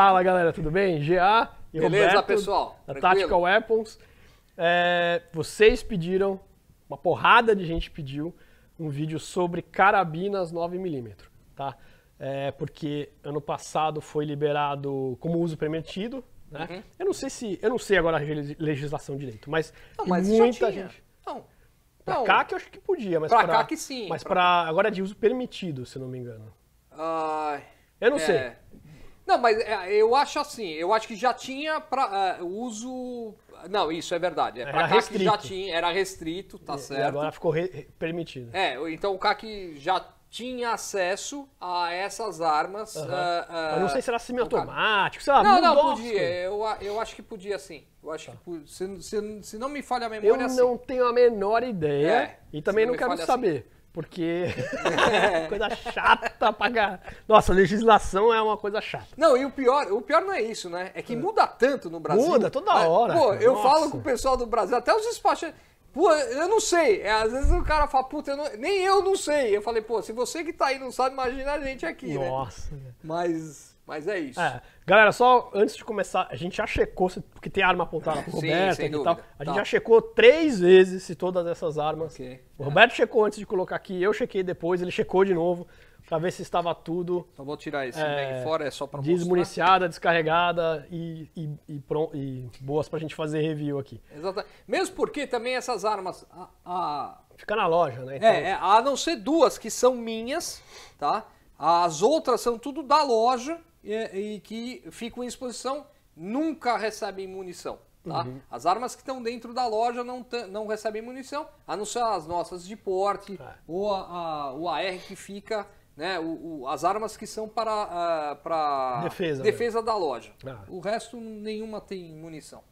Fala galera, tudo bem? GA e Beleza, Roberto, pessoal? da Tactical Weapons. É, vocês pediram, uma porrada de gente pediu, um vídeo sobre carabinas 9mm, tá? É, porque ano passado foi liberado como uso permitido, né? Uhum. Eu não sei se, eu não sei agora a legislação direito, mas, não, mas muita gente... Não, pra não. cá que eu acho que podia, mas pra, pra cá que sim. Mas pra... pra... agora é de uso permitido, se não me engano. Uh, eu não é... sei. Não, mas é, eu acho assim, eu acho que já tinha pra, uh, uso. Não, isso é verdade. É era restrito. já tinha, era restrito, tá e, certo. E agora ficou re permitido. É, então o CAC já tinha acesso a essas armas. Uhum. Uh, uh, não sei se era semiautomático, sei lá. Não, não, podia. Eu, eu acho que podia sim. Eu acho tá. que se, se, se, não me falha a memória. Eu não assim. tenho a menor ideia é, e também não, não quero saber. Assim. Porque. coisa chata pagar. Nossa, legislação é uma coisa chata. Não, e o pior, o pior não é isso, né? É que é. muda tanto no Brasil. Muda toda hora. Pô, eu Nossa. falo com o pessoal do Brasil, até os despachantes. Pô, eu não sei. É, às vezes o cara fala, puta, eu não... nem eu não sei. Eu falei, pô, se você que tá aí não sabe, imagina a gente aqui, Nossa. né? Nossa. Mas mas é isso. É. Galera, só antes de começar, a gente já checou, porque tem arma apontada pro Roberto Sim, e tal. A gente tá. já checou três vezes se todas essas armas. Okay. O Roberto é. checou antes de colocar aqui, eu chequei depois, ele checou de novo para ver se estava tudo. Então vou tirar esse é, fora, é só para Desmuniciada, descarregada e, e, e, pronto e boas para a gente fazer review aqui. Exatamente. Mesmo porque também essas armas. A, a... Fica na loja, né? Então... É, é, a não ser duas que são minhas, tá? As outras são tudo da loja e, e que ficam em exposição nunca recebem munição. Tá? Uhum. As armas que estão dentro da loja não, não recebem munição, a não ser as nossas de porte é. ou a, a, o AR que fica, né, o, o, as armas que são para, uh, para defesa, defesa da loja. Ah. O resto, nenhuma tem munição.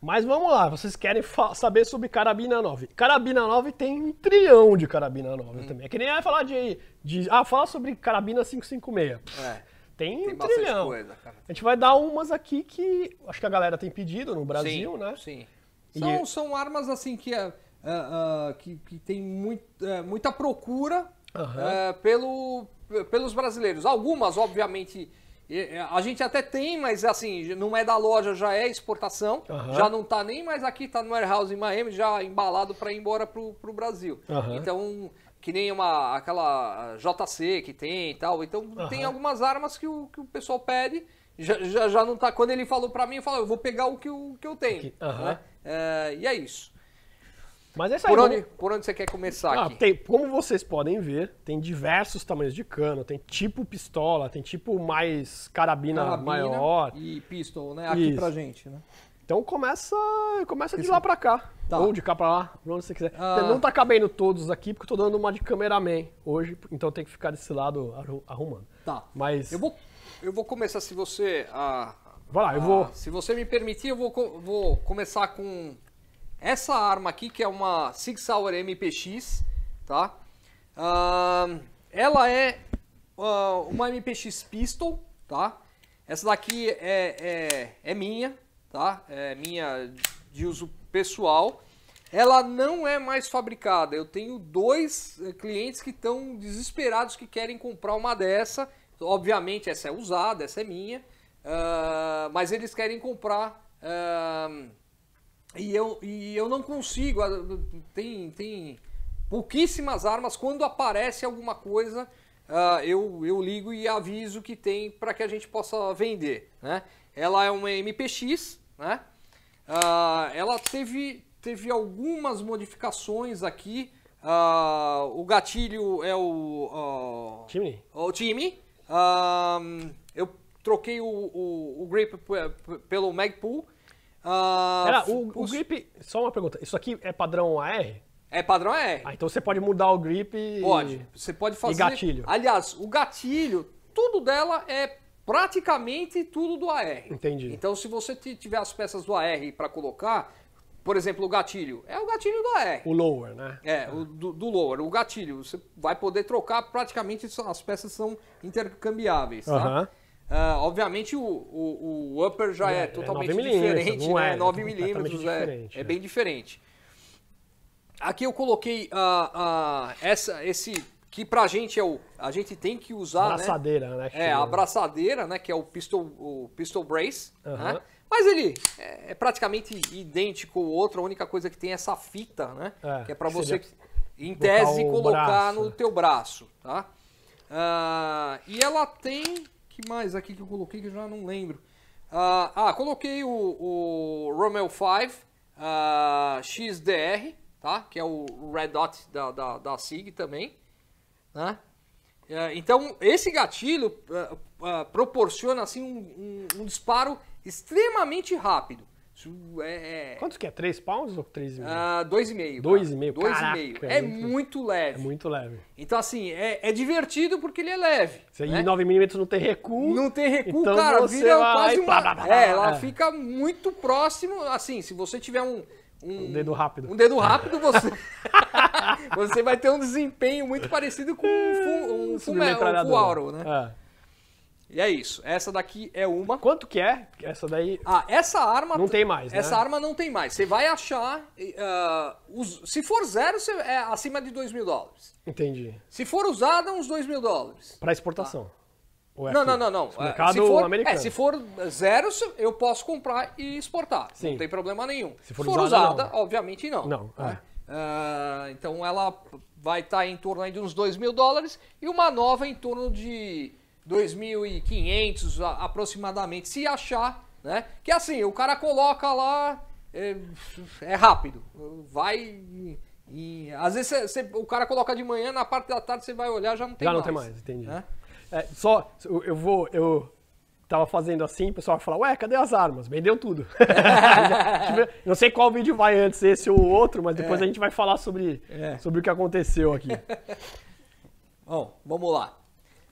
Mas vamos lá, vocês querem saber sobre carabina 9. Carabina 9 tem um trilhão de carabina 9 hum. também. É que nem vai é falar de, de. Ah, fala sobre carabina 556. É tem, tem um trilhão. Coisa, a gente vai dar umas aqui que acho que a galera tem pedido no Brasil, sim, né? Sim. E... São, armas assim que, uh, uh, que, que, tem muito, uh, muita procura pelo, pelos brasileiros. Algumas, obviamente, a gente até tem, mas assim, não é da loja, já é exportação. Já não tá nem mais aqui, tá no warehouse em Miami, já embalado para ir embora pro, pro Brasil. Então, que nem uma, aquela JC que tem e tal. Então uhum. tem algumas armas que o, que o pessoal pede. Já, já, já não tá. Quando ele falou para mim, eu falei, eu vou pegar o que, o que eu tenho. uhum. né? é, e é isso. Mas essa é por, aí, onde, vamos... por onde você quer começar ah, aqui? Tem, como vocês podem ver, tem diversos tamanhos de cano, tem tipo pistola, tem tipo mais carabina, carabina maior. E pistol, né? Aqui isso. pra gente, né? Então começa, começa de lá pra cá. Tá. Ou de cá pra lá, pra onde você quiser. Ah. Então, não tá cabendo todos aqui, porque eu tô dando uma de cameraman hoje, então tem que ficar desse lado arrumando. Tá. Mas. Eu vou, eu vou começar, se você. Ah, Vai lá, eu vou. Se você me permitir, eu vou, vou começar com essa arma aqui, que é uma Sig Sauer MPX, tá? ela é ah, uma MPX Pistol, tá? Essa daqui é, é, é minha, tá? É minha de uso pessoal. Ela não é mais fabricada. Eu tenho dois eh, clientes que estão desesperados que querem comprar uma dessa. Obviamente essa é usada, essa é minha, uh, mas eles querem comprar uh, e, eu, e eu não consigo. Ah, tem, tem pouquíssimas armas. Quando aparece alguma coisa, uh, eu, eu ligo e aviso que tem para que a gente possa vender. Né? Ela é uma MPX, né? Ah, ela teve, teve algumas modificações aqui. Ah, o gatilho é o... Uh, time. O time. Ah, eu troquei o, o, o grip pelo Magpul. Uh, ah, Era, o, os... o, grip, só uma pergunta, isso aqui é padrão AR? É padrão AR. Ah, então você pode mudar o grip e... Pode, você pode fazer... E gatilho. Aliás, o gatilho, tudo dela é praticamente tudo do AR. Entendi. Então, se você tiver as peças do AR para colocar, por exemplo, o gatilho. É o gatilho do AR. O lower, né? É, o do, do, lower. O gatilho. Você vai poder trocar, praticamente as peças são intercambiáveis. Tá? Uh, obviamente o, o, o, upper já é, é totalmente é diferente, né? É, 9 é milímetros é, é, é, bem diferente. Aqui eu coloquei uh, uh, essa, esse que pra gente é o. A gente tem que usar. Né? Abraçadeira, né? né é, a abraçadeira, né? Que é o pistol, o pistol brace. Uhum. Né? Mas ele é, é praticamente idêntico ao outro, a única coisa que tem é essa fita, né? É, que é para você, em tese, colocar braço. no teu braço, tá? Uh, e ela tem. que mais aqui que eu coloquei que eu já não lembro? Uh, ah, coloquei o, o Romeo 5 uh, ah, XDR, tá? Que é o Red Dot da, da, da SIG também. Né? É, então, esse gatilho é, é, proporciona assim, um, um, um disparo extremamente rápido. É... Quantos que é? 3 pounds ou 3,5? Ah, 2,5. 2,5, 2,5. É, é muito, muito leve. É muito leve. Então, assim, é, é divertido porque ele é leve. Você, né? E 9mm não tem recuo. Não tem recuo, então cara. Vira vai... quase uma... Blá, blá, blá, é, ela é. fica muito próximo. Assim, se você tiver um um, um dedo rápido. Um dedo rápido, você, você vai ter um desempenho muito parecido com um, full, um, um auro, né? É. E é isso. Essa daqui é uma. Quanto que é? Essa daí. Ah, essa arma. Não tem mais, né? Essa arma não tem mais. Você vai achar. Uh, os... Se for zero, é acima de 2 mil dólares. Entendi. Se for usada, uns 2 mil dólares. Para exportação. Ah, é não, não, não, não, é, Mercado se for, americano. É, se for zero, eu posso comprar e exportar. Sim. Não tem problema nenhum. Se for, se for usada, usada não. obviamente não. Não. É. Uh, então ela vai estar tá em torno de uns 2 mil dólares e uma nova em torno de 2.500 aproximadamente, se achar, né? Que assim, o cara coloca lá, é, é rápido, vai... E, às vezes cê, cê, o cara coloca de manhã, na parte da tarde você vai olhar, já não tem já mais. Já não tem mais, entendi. Né? É, só, eu vou, eu tava fazendo assim, o pessoal falar ué, cadê as armas? Vendeu tudo. não sei qual vídeo vai antes, esse ou outro, mas depois é. a gente vai falar sobre, é. sobre o que aconteceu aqui. Bom, vamos lá.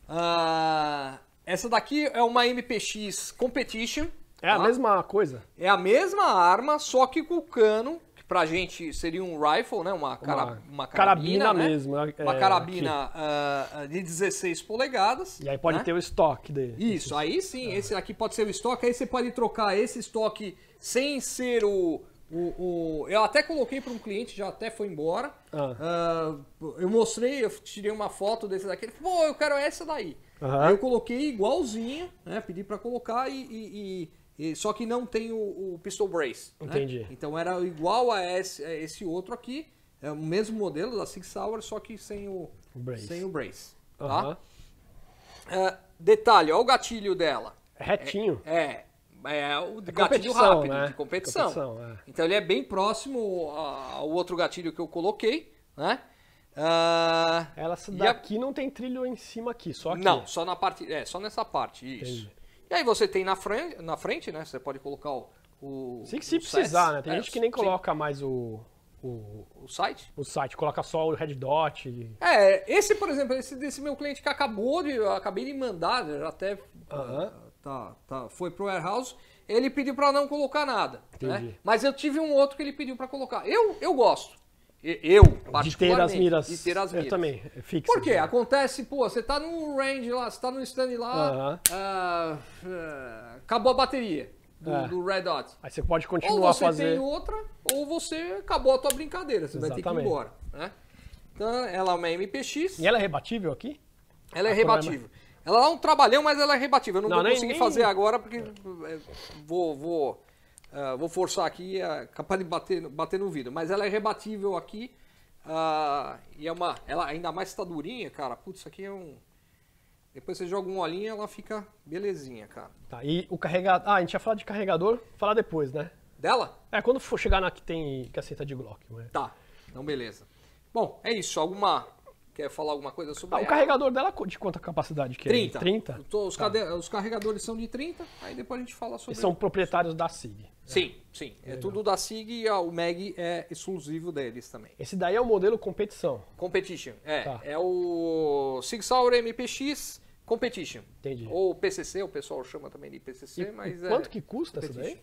Uh, essa daqui é uma MPX Competition. É tá? a mesma coisa? É a mesma arma, só que com o cano pra gente seria um rifle, né? Uma, cara, uma, uma carabina, carabina né? mesmo. É, uma carabina uh, de 16 polegadas. E aí pode né? ter o estoque dele. Isso, aí sim, é. esse aqui pode ser o estoque, aí você pode trocar esse estoque sem ser o. o, o... eu até coloquei para um cliente, já até foi embora. Ah. Uh, eu mostrei, eu tirei uma foto desse daqui. Ele falou, pô, eu quero essa daí. Uhum. Aí eu coloquei igualzinha né? Pedi para colocar e, e, e e, só que não tem o, o pistol brace. Né? Entendi. Né? Então era igual a esse, a esse, outro aqui, é o mesmo modelo da Six Hour, só que sem o, o brace. Sem o brace tá? Uh, detalhe, olha o gatilho dela. É retinho. É, é, é o é gatilho rápido, né? de competição. competição é. então ele é bem próximo ao outro gatilho que eu coloquei, né? Uh, Ela daqui a... não tem trilho em cima aqui, só aqui. Não, só na parte, é, só nessa parte, isso. Entendi. E aí você tem na frente, na frente né? Você pode colocar o. o Sim, que se precisar, né? Tem é, gente que nem coloca sim. mais o, o. O, site? O site, coloca só o red dot. E... É, esse, por exemplo, esse desse meu cliente que acabou de. Acabei de mandar, até. Uh -huh. tá, tá, foi pro warehouse ele pediu para não colocar nada. Né? Mas eu tive um outro que ele pediu para colocar. Eu, eu gosto. Eu, de ter as miras. De ter as miras. Eu também. fixe é fixo, Por quê? Acontece, pô, você tá num range lá, você tá num stand lá, uh -huh. uh, acabou a bateria do, é. do, Red Dot. Aí você pode continuar fazendo. Ou você tem outra, ou você acabou a tua brincadeira, você Exatamente. vai ter que ir embora. Né? Então, ela é uma MPX. E ela é rebatível aqui? Ela é a é rebatível. Problema... Ela dá é um trabalhão, mas ela é rebatível. Eu não, não vou nem, conseguir nem... fazer agora, porque eh, vou... vou Uh, vou forçar aqui, é capaz de bater, bater no vidro. Mas ela é rebatível aqui. Uh, e é uma. Ela ainda mais está durinha, cara. Putz, isso aqui é um. Depois você joga um olhinho ela fica belezinha, cara. Tá, e o carregador. Ah, a gente ia falar de carregador, falar depois, né? Dela? É, quando for chegar na que tem caceta de Glock. Mas... Né? Tá, então beleza. Bom, é isso. Alguma. Quer falar alguma coisa sobre ah, ela? O carregador dela de quanta capacidade que 30. é? 30. Os, tá. cade... os carregadores são de 30, aí depois a gente fala sobre. E são proprietários da SIG. Sim, sim. É, é tudo da SIG e o MEG é exclusivo deles também. Esse daí é o modelo competição. Competition, é. Tá. É o SIG Sauer MPX Competition. Entendi. Ou PCC, o pessoal chama também de PCC, e, mas é... quanto que custa isso daí?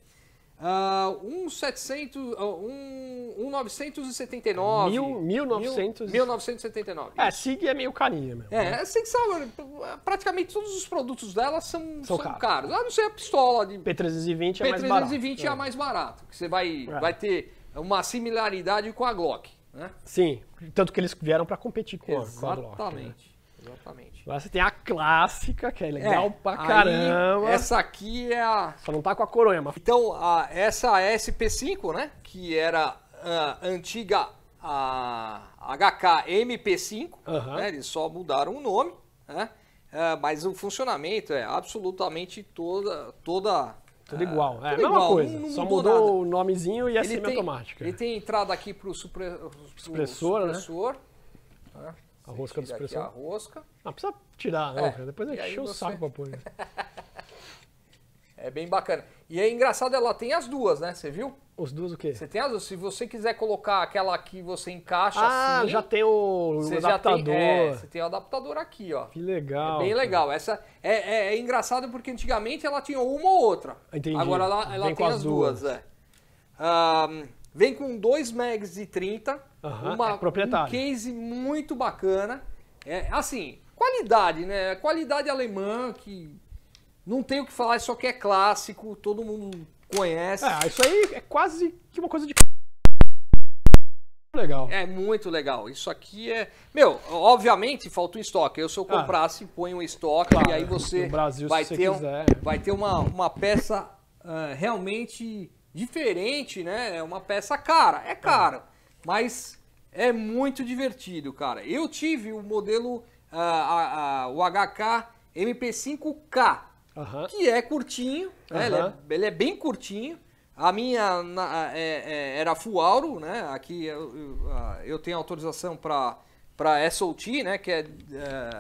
Uh, um 700, uh, ah, um, um 979. Mil, 1900... 1979. É, SIG é meio carinha meu. É, né? a é SIG sabe, é, praticamente todos os produtos dela são, são, são caros. caros. A não ser a pistola de. P320 P320 é mais barato. P320 é. é mais barato. Que você vai, é. vai ter uma similaridade com a Glock. Né? Sim, tanto que eles vieram para competir com, Exatamente. a Glock. Né? Exatamente. Né? Exatamente. Lá você tem a clássica, que é legal é, pra caramba. Essa aqui é a. Só não tá com a coronha, mas. Então, a, essa é SP5, né? Que era a antiga a HK MP5, uhum. né, eles só mudaram o nome, né? É, mas o funcionamento é absolutamente toda toda tudo é, igual. É, tudo a mesma igual. coisa. Não, não só mudou, o nomezinho e a semi semiautomática. ele tem entrada aqui para o supressor. Né? supressor né? Né? A rosca dos pressões. a rosca. Não ah, precisa tirar, né? É, Depois a Depois encheu o saco pra pôr. é bem bacana. E é engraçado, ela tem as duas, né? Você viu? Os duas o quê? Você tem as duas. Se você quiser colocar aquela que você encaixa ah, assim, já tem o, você o adaptador. Tem, é, você tem o adaptador aqui, ó. Que legal. É bem cara. legal. Essa é, é, é, engraçado porque antigamente ela tinha uma ou outra. Entendi. Agora ela, ela tem as duas. duas é. Um, vem com 2 mags de 30 Uhum, uma, é proprietário. Um case muito bacana. É, assim, qualidade, né? Qualidade alemã que não tem o que falar, isso aqui é clássico, todo mundo conhece. É, isso aí é quase que uma coisa de legal. É muito legal. Isso aqui é. Meu, obviamente falta um estoque. Eu, se eu ah. comprasse, ah, põe um estoque claro, e aí você Brasil, vai, ter, um, vai ter uma, uma peça uh, realmente diferente, né? É uma peça cara. É caro. Mas é muito divertido, cara. Eu tive o modelo, ah, o HK MP5K, que é curtinho, né? ele, é, ele, é, bem curtinho. A minha na, é, é, era full auro, né? Aqui eu, eu, ah, eu tenho autorização para para SOT, né? Que é, é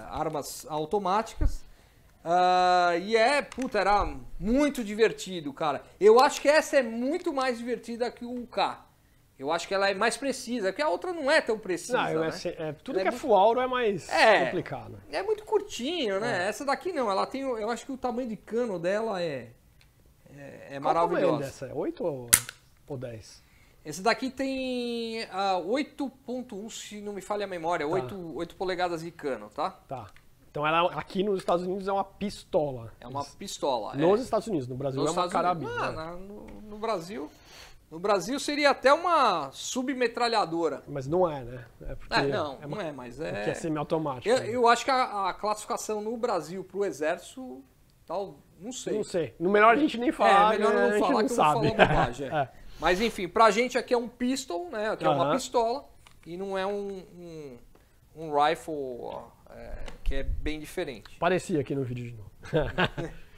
armas automáticas. Uh, e é, puta, era muito divertido, cara. Eu acho que essa é muito mais divertida que o K. Eu acho que ela é mais precisa, porque a outra não é tão precisa. Não, né? é, é, tudo ela é que é, muito... full auro é mais é, complicado. É muito curtinho, né? É. Essa daqui não, ela tem. Eu acho que o tamanho de cano dela é. É, é Qual maravilhosa. Qual dessa? 8 é ou, ou 10? Esse daqui tem uh, ah, 8.1, se não me falha a memória, tá. 8, 8 polegadas de cano, tá? Tá. Então ela aqui nos Estados Unidos é uma pistola. É uma pistola. Nos é. Estados Unidos, no Brasil nos é uma carabina. Ah, né? no, no Brasil no Brasil seria até uma submetralhadora. Mas não é, né? É porque é, não, é, não é, mas é. Porque é semiautomático. Eu, né? eu acho que a, a classificação no Brasil para o Exército, tal, não sei. Não sei. No melhor a gente nem é, fala. É, melhor não, falar né? falar, não que sabe. É. é. Mas enfim, para a gente aqui é um pistol, né? Aqui é uma pistola e não é um, um, um rifle é, que é bem diferente. Parecia aqui no vídeo de novo.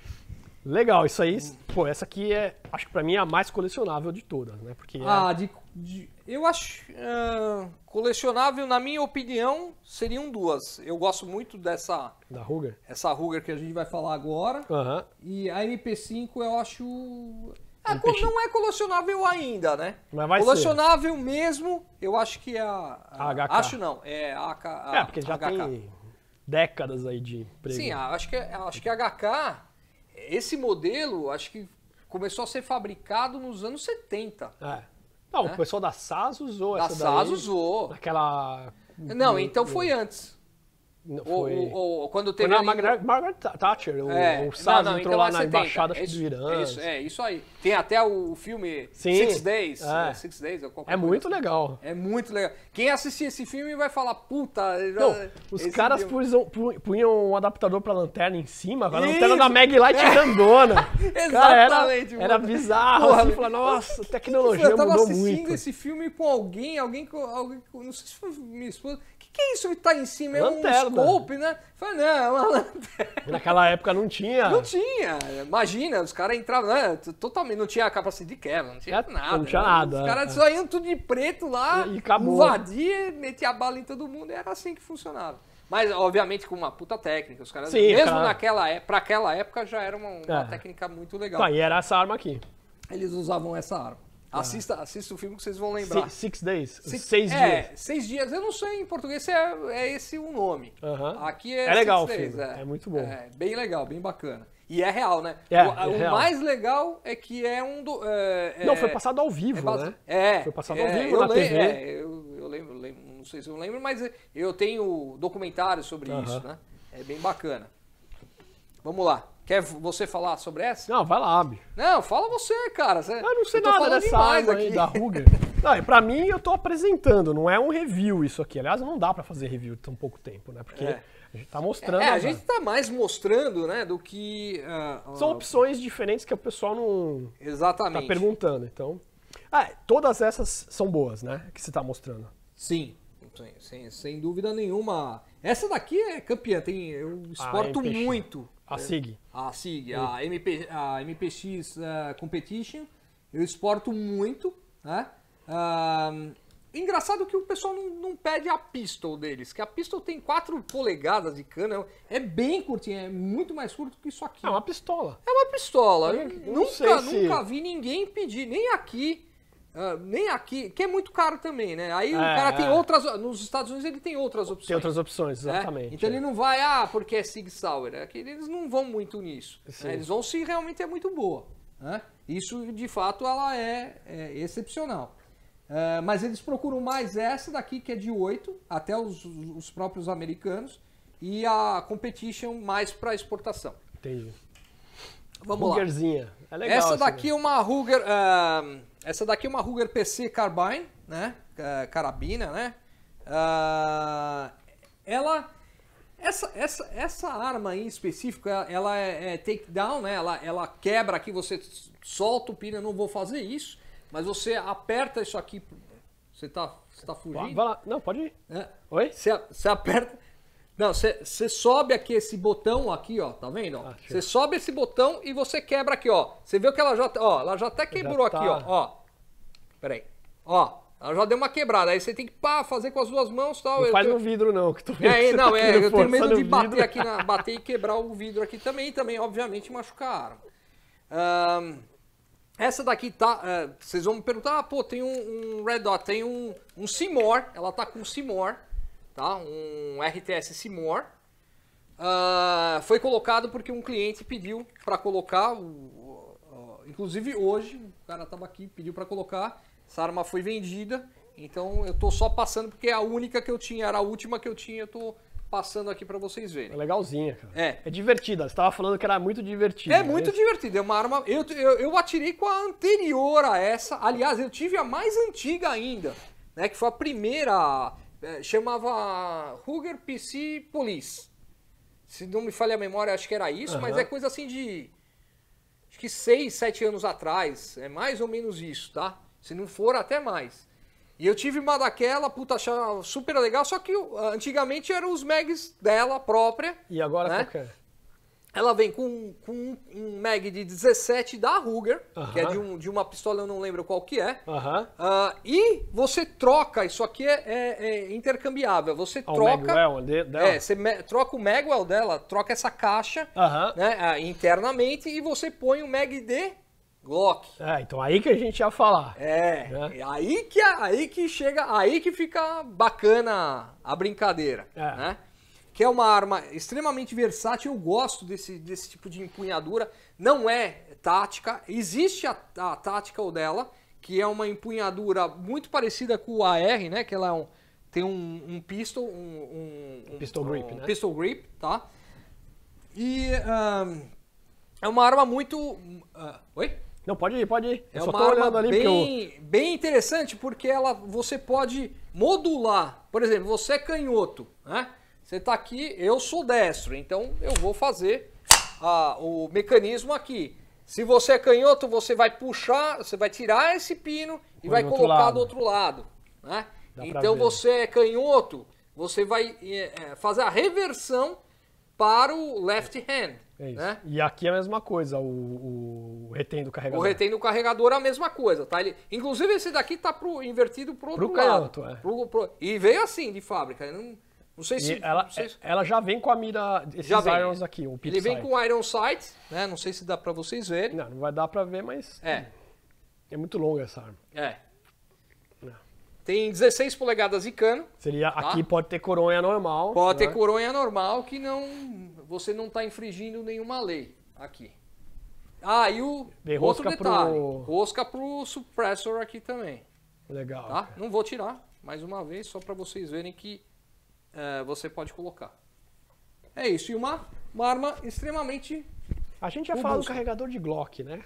Legal, isso aí. Pô, essa aqui é, acho que pra mim é a mais colecionável de todas, né? Porque é ah, é... de, de, eu acho uh, colecionável, na minha opinião, seriam duas. Eu gosto muito dessa. Da Ruger? Essa Ruger que a gente vai falar agora. Uhum. E a MP5 eu acho. É, não é colecionável ainda, né? Mas vai colecionável ser. mesmo, eu acho que é a. a, a HK. Acho não, é a É, porque já tem décadas aí de emprego. Sim, acho que, é, acho que a é HK esse modelo, acho que começou a ser fabricado nos anos 70. É. Não, né? o pessoal da SAS usou da essa daí. Da SAS usou. Aquela... Não, então foi antes. Foi... Ou, quando teve. Foi na Margaret, Thatcher, é. o, o entrou lá é na embaixada é isso, do Irã. Isso, é, isso aí. Tem até o filme Sim, Six Days. É, é Six Days, é muito assim. legal. É muito legal. Quem assistir esse filme vai falar, puta. Não, os caras punham, punham um adaptador pra lanterna em cima, a lanterna da Mag Light é. grandona. Exatamente. Cara, era, era, bizarro. Porra, assim, nossa, tecnologia mudou muito. Eu tava assistindo muito. esse filme com alguém, alguém, alguém, não sei se foi minha esposa que isso que tá em cima? É lanterna. um scope, né? Falei, não, é uma lanterna. Naquela época não tinha. Não tinha. Imagina, os caras entravam, né? Totalmente, não tinha capacidade de quebra, não tinha é, nada. Não né? tinha né? nada. Os caras é. só iam tudo de preto lá, e acabou. invadia, metia a bala em todo mundo, e era assim que funcionava. Mas, obviamente, com uma puta técnica. Os caras, Sim, mesmo cara... naquela época, pra aquela época, já era uma, uma é. técnica muito legal. Tá, e era essa arma aqui. Eles usavam essa arma. Ah. Assista, assista o filme que vocês vão lembrar. Six, six Days. Six, seis é, dias. Seis dias. Eu não sei em português se é, é esse o nome. Uhum. Aqui é. É legal six o days, É. é. muito bom. É bem legal, bem bacana. E é real, né? É, o, é o real. mais legal é que é um do. É, é não, foi passado ao vivo, né? É. Foi passado ao vivo na TV. Eu, eu, lembro, lembro, não sei se eu lembro, mas eu tenho documentário sobre isso, né? É bem bacana. Vamos lá. Quer você falar sobre essa? Não, vai lá, bicho. Não, fala você, cara. Você, eu não sei eu nada dessa água aqui. aí da Ruger. não, e pra mim eu tô apresentando, não é um review isso aqui. Aliás, não dá para fazer review tão pouco tempo, né? Porque é. a gente tá mostrando. É, a gente tá mais mostrando, né, do que... Uh, uh, São ah, opções diferentes que o pessoal não... Tá Exatamente. Tá perguntando, então... Ah, todas essas são boas, né? Que você tá mostrando. Sim sem, sem, sem dúvida nenhuma. Essa daqui é campeã, tem, eu ah, exporto a muito. A SIG. A SIG, a, MP, a MPX uh, eh, Competition, eu exporto muito, né? Uh, engraçado que o pessoal não, não, pede a pistol deles, que a pistol tem 4 polegadas de cana é bem curtinha, é muito mais curto que isso aqui. É uma pistola. É uma pistola. Eu, eu nunca, nunca se... vi ninguém pedir, nem aqui, Uh, nem aqui, que é muito caro também, né? Aí é, o cara tem é. outras. Nos Estados Unidos ele tem outras opções. Tem outras opções, é? exatamente. Né? Então é. ele não vai, ah, porque é Sig Sauer. É que eles não vão muito nisso. Né? Eles vão se realmente é muito boa. Né? Isso, de fato, ela é, é excepcional. Uh, mas eles procuram mais essa daqui, que é de 8, até os, os próprios americanos, e a Competition mais para exportação. Entendi. Vamos Rugerzinha. lá. É legal essa né? daqui é uma Ruger. Uh, essa daqui é uma Ruger PC Carbine, né? É, carabina, né? Uh, ela, essa, essa, essa arma em específico, ela é, é takedown, né? Ela, ela quebra aqui, você solta o pino, eu não vou fazer isso, mas você aperta isso aqui, você tá, você tá fugindo. Vai lá, não, pode ir. É. Oi? Você, você aperta não, você sobe aqui esse botão aqui, ó, tá vendo? Você ah, sobe esse botão e você quebra aqui, ó. Você viu que ela já, tá, ó, ela já até quebrou já tá. aqui, ó, ó. Peraí, ó. Ela já deu uma quebrada, aí você tem que pá, fazer com as duas mãos tal. Não eu faz tenho... no vidro não, que tu É, é não, tá é, eu tenho medo de bater vidro. aqui, na, bater e quebrar o vidro aqui também, e também, obviamente, machucar a arma. Um, essa daqui tá, uh, vocês vão me perguntar, ah, pô, tem um, um Red Dot, tem um, um ela tá com simor tá? um RTS Simor. Uh, foi colocado porque um cliente pediu para colocar, o, uh, inclusive hoje, o cara estava aqui, pediu para colocar, essa arma foi vendida, então eu estou só passando porque é a única que eu tinha, era a última que eu tinha, eu tô passando aqui para vocês verem. É legalzinha, cara. É. É divertida. Você tava falando que era muito divertida. É né? muito é divertida. É uma arma. Eu, eu, eu, atirei com a anterior a essa. Aliás, eu tive a mais antiga ainda, né? Que foi a primeira é, chamava Ruger PC Police. Se não me falha a memória, acho que era isso, uhum. mas é coisa assim de. Acho que seis, sete anos atrás. É mais ou menos isso, tá? Se não for, até mais. E eu tive uma daquela, puta, achava super legal, só que antigamente eram os mags dela própria. E agora né? qualquer. Ela vem com, com um, mag de 17 da Ruger, uh -huh. que é de, um, de, uma pistola, eu não lembro qual que é. Uh -huh. uh, e você troca, isso aqui é, é, é intercambiável. Você oh, troca. O dela. É, você me, troca o magwell dela, troca essa caixa -huh. né, ah, internamente e você põe o mag de Glock. É, então aí que a gente ia falar. É, né? aí, que, aí que chega, aí que fica bacana a brincadeira. É. Né? que é uma arma extremamente versátil. Eu gosto desse, desse tipo de empunhadura. Não é tática. Existe a, a tactical dela, que é uma empunhadura muito parecida com o AR, né? Que ela é um, tem um, um pistol, um, um, pistol grip, né? pistol grip, tá? E é uma arma muito, uh, oi? Não, pode ir, pode ir. Eu é uma arma bem, eu... bem interessante porque ela, você pode modular. Por exemplo, você é canhoto, né? Você está aqui, eu sou destro, então eu vou fazer a, o mecanismo aqui. Se você é canhoto, você vai puxar, você vai tirar esse pino e Põe vai colocar lado. do outro lado. Né? então você é canhoto, você vai é, é, fazer a reversão para o left hand. É né? E aqui é a mesma coisa, o, o retém do carregador. O retém do carregador é a mesma coisa, tá? Ele, inclusive esse daqui está pro, invertido o outro pro lado. Canto, é. pro, pro, e veio assim de fábrica. Não, não sei se. Ela, sei se... ela já vem com a mira esses já vem. Irons né? aqui, o Ele vem com com Iron Sight, né? Não sei se dá para vocês verem. Não, não vai dar para ver, mas. É. É muito longa essa arma. É. é. Tem 16 polegadas de cano. Seria tá? aqui pode ter coronha normal. Pode né? ter coronha normal que não você não está infringindo nenhuma lei aqui. Ah, e o Dei outro rosca detalhe, pro... rosca pro suppressor aqui também. Legal. Tá? Não vou tirar, mais uma vez, só para vocês verem que é, você pode colocar. É isso, e uma, uma arma extremamente. A gente já falou do carregador de Glock, né?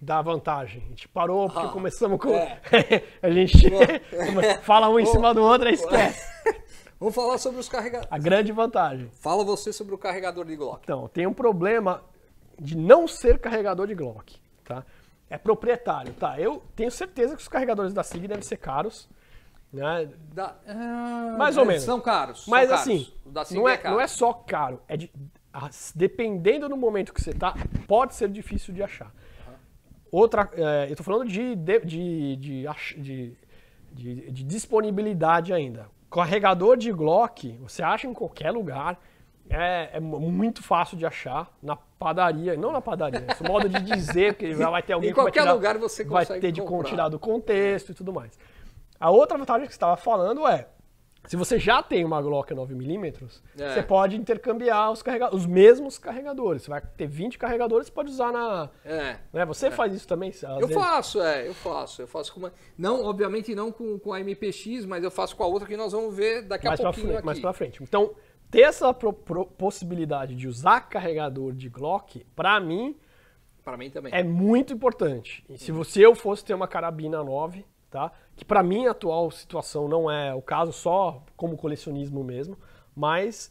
Da vantagem. A gente parou porque ah, começamos com. É. a gente fala um em cima do outro e esquece. Vamos falar sobre os carregadores. A grande vantagem. Fala você sobre o carregador de Glock. Então, tem um problema de não ser carregador de Glock, tá? É proprietário, tá? Eu tenho certeza que os carregadores da SIG devem ser caros. Né? Da, ah, Mais ou é, menos. São caros. Mas são assim, não é, é não é só caro. É de, dependendo do momento que você está, pode ser difícil de achar. Uhum. Outra, é, eu estou falando de de, de, de, de, disponibilidade ainda. Carregador de Glock, você acha em qualquer lugar. É, é muito fácil de achar na padaria, não na padaria, esse é modo de dizer, porque vai ter alguém em qualquer que vai tirar, lugar você consegue vai ter de tirar do contexto e tudo mais. A outra vantagem que você estava falando é, se você já tem uma Glock 9mm, é. você pode intercambiar os, os mesmos carregadores. Você vai ter 20 carregadores, você pode usar na. É. Né? Você é. faz isso também? Eu vezes. faço, é, eu faço. Eu faço com uma. Não, obviamente não com, com a MPX, mas eu faço com a outra que nós vamos ver daqui mais a pouquinho. Frente, aqui. Mais pra frente. Então, ter essa pro, pro, possibilidade de usar carregador de Glock, pra mim. Pra mim também. É muito importante. E se uhum. você eu fosse ter uma carabina 9, tá? que para mim a atual situação não é o caso, só como colecionismo mesmo, mas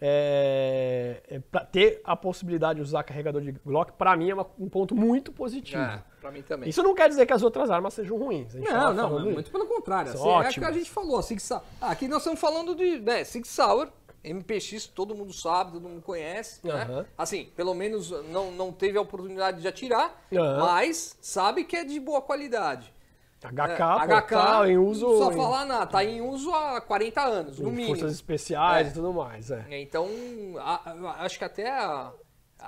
é, é ter a possibilidade de usar carregador de Glock, para mim é uma, um ponto muito positivo. É, mim também. Isso não quer dizer que as outras armas sejam ruins. Não, não, não muito pelo contrário. É assim, é o que a gente falou. Six Sour. Ah, aqui nós estamos falando de né, Six MPX, todo mundo sabe, todo mundo conhece. Né? Assim, pelo menos não, não teve a oportunidade de atirar, uhum. mas sabe que é de boa qualidade. HK, é, pô, HK tá em uso. Só falar nada, tá em uso há 40 anos, no mínimo. Forças especiais é. e tudo mais, é. é. Então, a, a, acho que até a,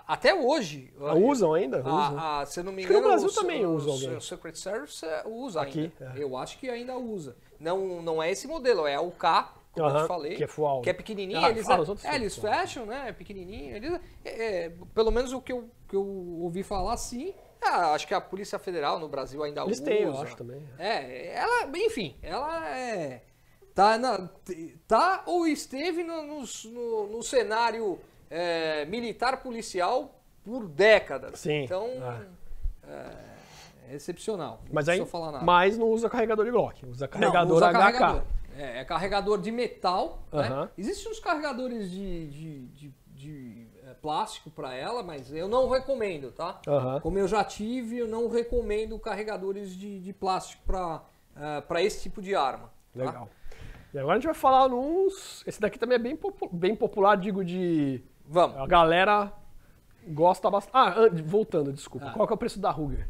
até hoje. A ah, usam ainda? A, se não me engano. Acho que Brasil o, também usa alguém. O Secret Service é, usa Aqui, ainda. É. Eu acho que ainda usa. Não, não é esse modelo, é o K, como eu te falei. Que é Fual. Que é pequenininho. Ah, eles, é, é, eles então. fecham, né? É pequenininho. Eles, é, é, pelo menos o que eu, que eu ouvi falar, sim. Ah, acho que a Polícia Federal no Brasil ainda Eles usa. Eles têm, eu acho também. É. é, ela, enfim, ela é, tá, na, tá ou esteve no, no, no cenário é, militar policial por décadas. Sim. Então, ah. é, excepcional. Não mas aí, falar nada. mas não usa carregador de Glock, usa carregador não, usa HK. Carregador. É, é, carregador de metal. Uh -huh. né? Existem uns carregadores de, de, de, de é, plástico para ela, mas eu não recomendo, tá? Uhum. Como eu já tive, eu não recomendo carregadores de, de plástico para uh, é, esse tipo de arma. Tá? Legal. Tá? E agora a gente vai falar uns. Esse daqui também é bem, popu... bem popular, digo, de. Vamos. A galera gosta bastante. Ah, voltando, desculpa. Ah. Qual que é o preço da Ruger?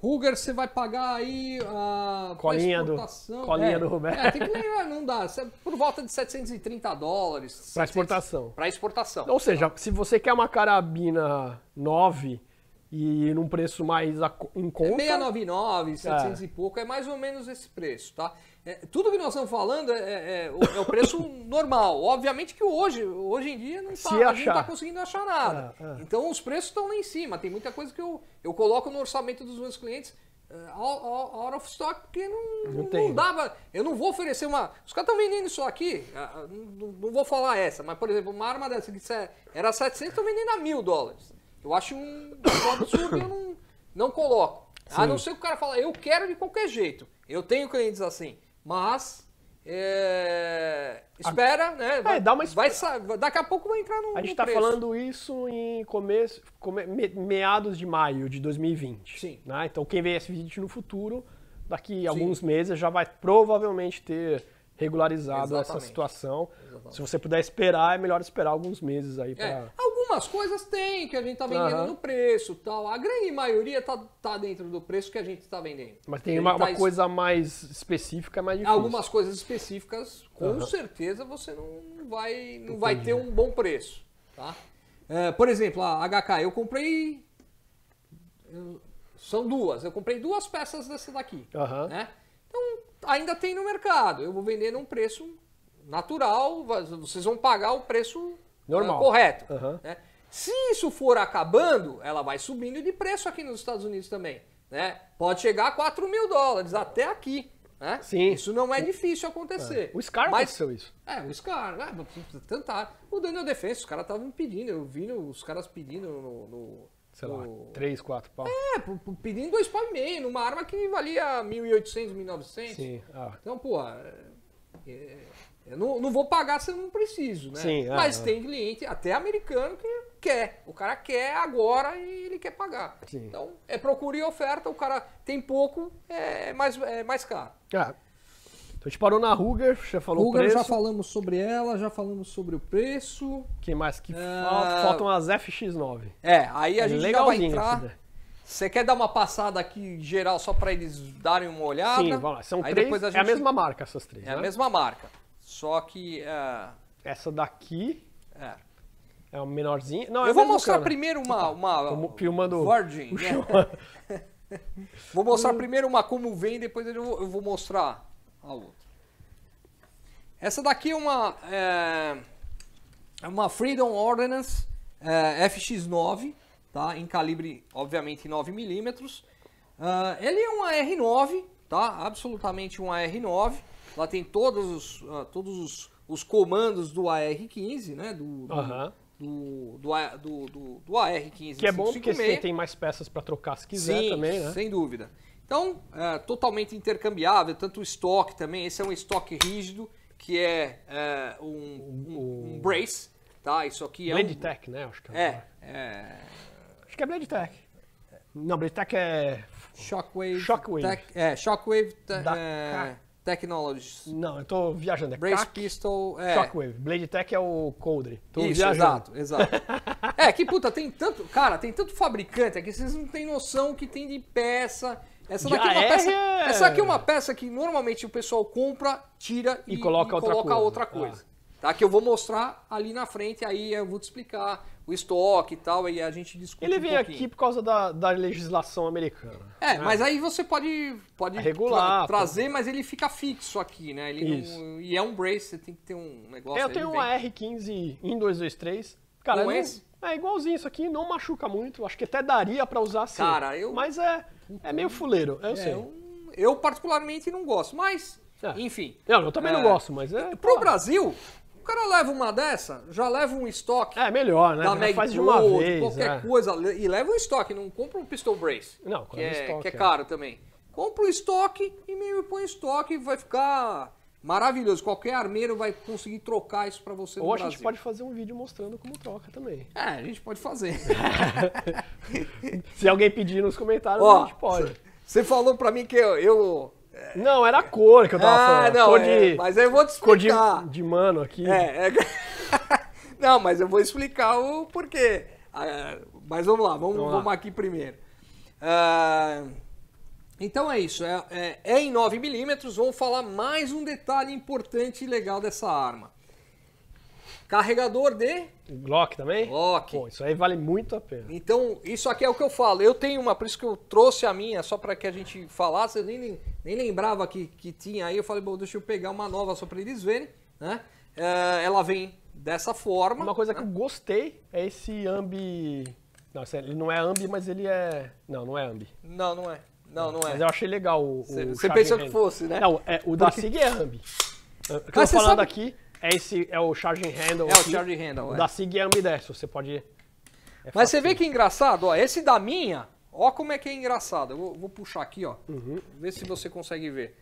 Ruger, você vai pagar aí a colinha do colinha é, do Roberto. É, tem que lembrar, não dá. Por volta de 730 dólares. Para exportação. Para exportação. Ou seja, tá? se você quer uma carabina 9 e num preço mais em conta... É 699, 700 é. e pouco, é mais ou menos esse preço, tá? É, tudo que nós estamos falando é, é, é o é preço normal. Obviamente que hoje, hoje em dia não está tá conseguindo achar nada. É, é. Então os preços estão lá em cima. Tem muita coisa que eu, eu coloco no orçamento dos meus clientes uh, out of stock porque não, não, não, não né? dava. Eu não vou oferecer uma. Os caras estão vendendo isso aqui, uh, não, não, vou falar essa, mas por exemplo, uma arma dessa que era 700, estão vendendo a mil dólares. Eu acho um, um absurdo eu não, não coloco. Sim. A não ser que o cara fala, eu quero de qualquer jeito. Eu tenho clientes assim. Mas. É, espera, né? Vai, é, dá uma vai, Daqui a pouco vai entrar no. A gente está falando isso em começo, come, meados de maio de 2020. Sim. Né? Então, quem vê esse vídeo no futuro, daqui a alguns meses, já vai provavelmente ter regularizado Exatamente. essa situação. Se você puder esperar, é melhor esperar alguns meses aí para é. Algumas coisas tem que a gente tá vendendo uhum. no preço tal. A grande maioria tá, tá dentro do preço que a gente tá vendendo. Mas tem uma, tá uma, coisa mais específica, é mais difícil. Algumas coisas específicas, com uhum. certeza, você não vai, não vai ter um bom preço. Tá? É, por exemplo, a HK, eu comprei. são duas. Eu comprei duas peças dessa daqui. Uhum. Né? Então, ainda tem no mercado. Eu vou vender num preço natural, vocês vão pagar o preço ah, Normal. correto. Uhum. Né? Se isso for acabando, ela vai subindo de preço aqui nos Estados Unidos também. Né? Pode chegar a 4 mil dólares, até aqui. Né? Sim. Isso não é difícil acontecer. É. O Scar mas, aconteceu isso. É, o Scar, né? tentar. O Daniel Defense, os caras estavam pedindo, eu vi os caras pedindo no. no Sei lá, 3, 4 pau. É, pedindo 2 pau e meio, numa arma que valia 1.800, 1.900. Sim. Ah. Então, pô, é, é eu não, não vou pagar se eu não preciso, né? Sim, Mas tem cliente, até americano, que quer. O cara quer agora e ele quer pagar. Sim. Então, é procura e oferta, o cara tem pouco, é mais, é mais caro. É. então a gente parou na Ruger, já falou Ruger, o preço. já falamos sobre ela, já falamos sobre o preço. que mais? Que ah, faltam as FX9. É, aí a é gente já vai entrar... Você quer dar uma passada aqui geral só para eles darem uma olhada? Sim, vamos lá. São aí três, é a gente... é a mesma marca essas três. É né? a mesma marca. Só que. Uh... Essa daqui. É. É uma menorzinha. Não, eu é vou mostrar bacana. É primeiro uma. uma como filmando. Virgin. Né? vou mostrar primeiro uma como vem, depois eu vou, eu vou mostrar a outra. Essa daqui é uma. É, uma Freedom Ordnance é, FX9, tá? Em calibre, obviamente, 9mm. Uh, ah, ele é uma R9, tá? Absolutamente uma R9. Lá tem todos os, uh, todos os, os, comandos do AR-15, né? Do, do, uhum. do, do, do, do AR-15. Que é bom porque você tem mais peças para trocar se quiser Sim, também, né? sem dúvida. Então, é, totalmente intercambiável, tanto o estoque também, esse é um estoque rígido, que é, é um, um, um, brace, tá? Isso aqui é Blade um... Tech, né? Acho que é. É, é, Acho que é Blade Tech. Não, Blade Tech é... Shockwave. Shockwave. Tech, é, Shockwave... Da... É... Technologies. Não, eu tô viajando. É Brace CAC, Pistol, é. Shockwave. Blade Tech é o Coldre. Tô Isso, viajando. exato, exato. é, que puta, tem tanto... Cara, tem tanto fabricante aqui, vocês não têm noção que tem de peça... Essa daqui, é uma peça, é? essa aqui é uma peça que normalmente o pessoal compra, tira e, e coloca, e outra, coloca coisa. outra coisa. Ah. Tá? Que eu vou mostrar ali na frente, aí eu vou te explicar o estoque e tal, e a gente discute. Ele vem um aqui por causa da, da legislação americana. É, né? mas aí você pode, pode regular, tra trazer, mas ele fica fixo aqui, né? Ele não, e é um brace, você tem que ter um negócio. É, eu tenho um r 15 em 223. Cara, não, é igualzinho isso aqui, não machuca muito. Acho que até daria para usar assim. Cara, eu. Mas é, é meio fuleiro, eu é, sei. Eu, eu, particularmente não gosto, mas. É. Enfim. eu também é, não gosto, mas é. Pro o Brasil, cara leva uma dessa, já leva um estoque. É melhor, né? Da Mag faz de uma vez, qualquer é. coisa. E leva um estoque, não compra um pistol brace. Não, compra é, estoque, que é, é. caro é. também. Compra um estoque e meio põe estoque e vai ficar maravilhoso. Qualquer armeiro vai conseguir trocar isso para você Ou a Brasil. gente pode fazer um vídeo mostrando como troca também. É, a gente pode fazer. Se alguém pedir nos comentários, Ó, a gente pode. Você falou para mim que eu, eu não, era a cor que eu tava ah, falando. Não, cor é, mas eu vou te explicar. Cor de, de mano aqui. É, é... não, mas eu vou explicar o porquê. Ah, mas vamos lá, vamos, vamos, vamos lá. aqui primeiro. Ah, então é isso, é, é, é em 9mm. Vamos falar mais um detalhe importante e legal dessa arma. Carregador de. Glock também? Glock. Pô, isso aí vale muito a pena. Então, isso aqui é o que eu falo. Eu tenho uma, por isso que eu trouxe a minha, só para que a gente falasse. Eu nem, nem lembrava que, que tinha aí. Eu falei, bom, deixa eu pegar uma nova só para eles verem. Né? É, ela vem dessa forma. Uma coisa né? que eu gostei é esse ambi. Não, é, ele não é ambi, mas ele é. Não, não é ambi. Não, não é. Não, não é. Mas eu achei legal o. Você pensou que fosse, né? Não, é, o da SIG é ambi. É, eu tô falando sabe... aqui é esse é o charging handle. É aqui, o charging handle, é. Da SIG é ambidestro, você pode. É Mas você vê que é engraçado, ó. Esse da minha, ó como é que é engraçado. Eu vou, vou puxar aqui, ó. Uhum. Ver se você consegue ver.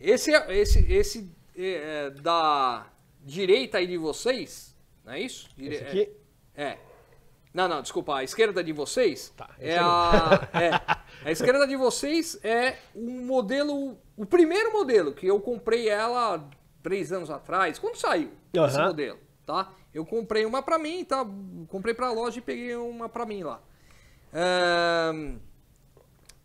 Esse, é, esse, esse é, é, da direita aí de vocês, não é isso? Dire... Esse aqui? É. é. Não, não, desculpa. A esquerda de vocês tá, é, a, é a esquerda de vocês é um modelo, o primeiro modelo que eu comprei ela três anos atrás, quando saiu uhum. esse modelo, tá? Eu comprei uma para mim, tá? Comprei para a loja e peguei uma para mim lá.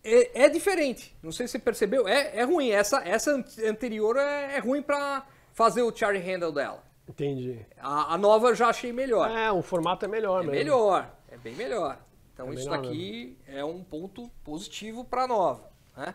É, é, diferente, não sei se você percebeu, é, é ruim. Essa, essa anterior é, é ruim para fazer o charge handle dela. Entendi. A, a, nova eu já achei melhor. É, o formato é melhor é mesmo. Melhor, é bem melhor. Então é isso daqui mesmo. é um ponto positivo para nova. Né?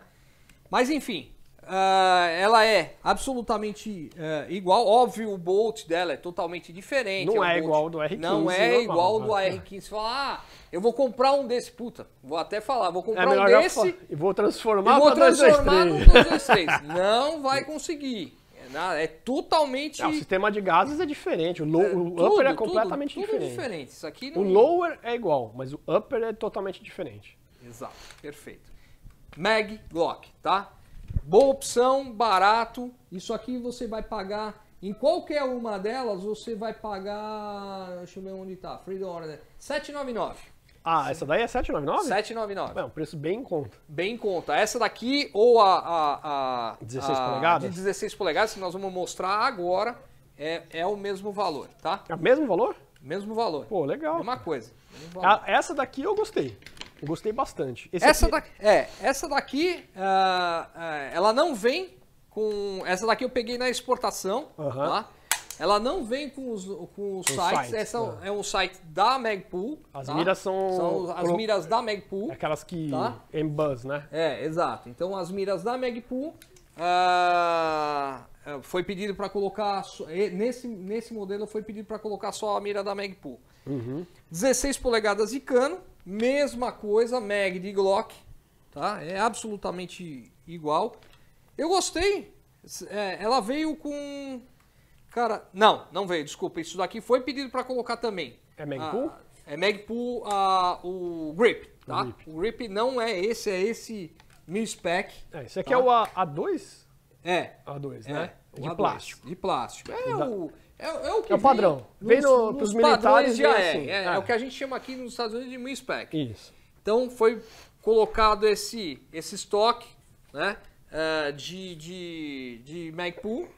Mas enfim, Uh, ela é absolutamente uh, igual. Óbvio, o Bolt dela é totalmente diferente. Não é, é igual do R15. Não é normal, igual do AR15. Você fala, ah, eu vou comprar um desse. Puta, vou até falar, vou comprar é um desse. E vou transformar e vou transformar no Não vai conseguir. É, é totalmente. É, o sistema de gases é diferente. O, low, é, o tudo, upper é completamente tudo, tudo é diferente. diferente. Isso aqui não... O lower é igual, mas o upper é totalmente diferente. Exato, perfeito. Mag Glock, tá? Boa opção, barato. Isso aqui você vai pagar. Em qualquer uma delas, você vai pagar. Deixa eu ver onde tá. Freedom Order. 799. Ah, Sim. essa daí é 799? 799. É um preço bem em conta. Bem em conta. Essa daqui ou a. a, a 16 a, polegadas? De 16 polegadas, que nós vamos mostrar agora, é, é o mesmo valor, tá? É o mesmo valor? Mesmo valor. Pô, legal. Mesma coisa. Mesmo essa daqui eu gostei gostei bastante. Esse essa, aqui... da... é, essa daqui, uh, ela não vem com... Essa daqui eu peguei na exportação, uh -huh. tá? Ela não vem com os, com os com sites. Essa é. é um site da Magpul. Tá? As tá? miras são... são as miras da Magpul. Aquelas que... Tá? Em buzz, né? É, exato. Então, as miras da Magpul... Uh... Ah, é, foi pedido para colocar nesse, nesse modelo foi pedido para colocar só a mira da Magpul. Uhum. 16 polegadas de cano, mesma coisa, Mag de Glock, tá? É absolutamente igual. Eu gostei. É, ela veio com cara, não, não veio, desculpa, isso daqui foi pedido para colocar também. É Magpul? Ah, é Magpul ah, o grip, tá? O grip. o grip não é esse, é esse mil spec. É, esse aqui tá? é o A2? É. A2, é, né? De A2, plástico. De plástico. É, é o. É, é, o, é o padrão. Vem, vem no, nos, militares já assim. é. Assim. É, é. o que a gente chama aqui nos Estados Unidos de min spec. Isso. Então foi colocado esse, esse estoque né, uh, de, de, de Magpul.